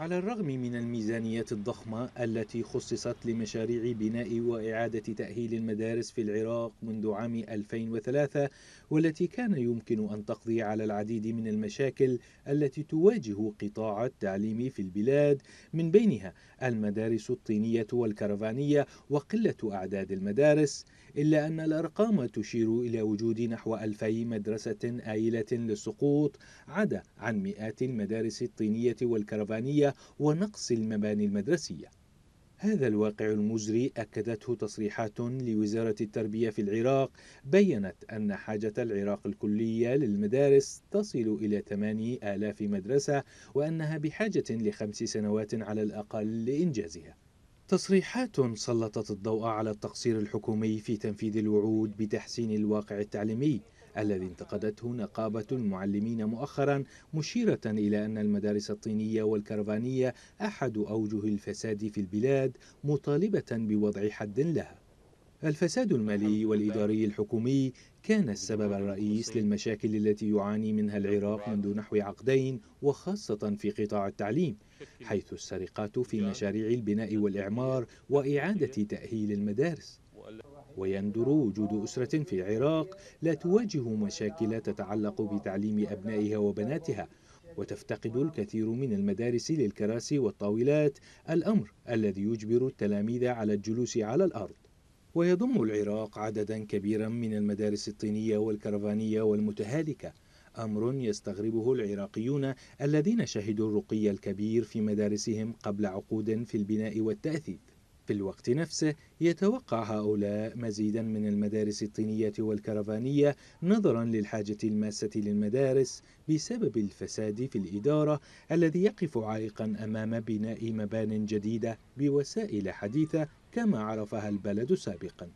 على الرغم من الميزانيات الضخمة التي خصصت لمشاريع بناء وإعادة تأهيل المدارس في العراق منذ عام 2003 والتي كان يمكن أن تقضي على العديد من المشاكل التي تواجه قطاع التعليم في البلاد من بينها المدارس الطينية والكرفانية وقلة أعداد المدارس إلا أن الأرقام تشير إلى وجود نحو 2000 مدرسة آيلة للسقوط عدا عن مئات المدارس الطينية والكرفانية ونقص المباني المدرسية هذا الواقع المزري أكدته تصريحات لوزارة التربية في العراق بيّنت أن حاجة العراق الكلية للمدارس تصل إلى 8000 مدرسة وأنها بحاجة لخمس سنوات على الأقل لإنجازها تصريحات سلطت الضوء على التقصير الحكومي في تنفيذ الوعود بتحسين الواقع التعليمي الذي انتقدته نقابة المعلمين مؤخرا مشيرة إلى أن المدارس الطينية والكرفانية أحد أوجه الفساد في البلاد مطالبة بوضع حد لها الفساد المالي والإداري الحكومي كان السبب الرئيس للمشاكل التي يعاني منها العراق منذ نحو عقدين وخاصة في قطاع التعليم حيث السرقات في مشاريع البناء والإعمار وإعادة تأهيل المدارس ويندر وجود أسرة في العراق لا تواجه مشاكل تتعلق بتعليم أبنائها وبناتها وتفتقد الكثير من المدارس للكراسي والطاولات الأمر الذي يجبر التلاميذ على الجلوس على الأرض ويضم العراق عددا كبيرا من المدارس الطينية والكرفانية والمتهالكة أمر يستغربه العراقيون الذين شهدوا الرقي الكبير في مدارسهم قبل عقود في البناء والتأثيث في الوقت نفسه يتوقع هؤلاء مزيدا من المدارس الطينية والكرفانية نظرا للحاجة الماسة للمدارس بسبب الفساد في الإدارة الذي يقف عائقا أمام بناء مبان جديدة بوسائل حديثة كما عرفها البلد سابقا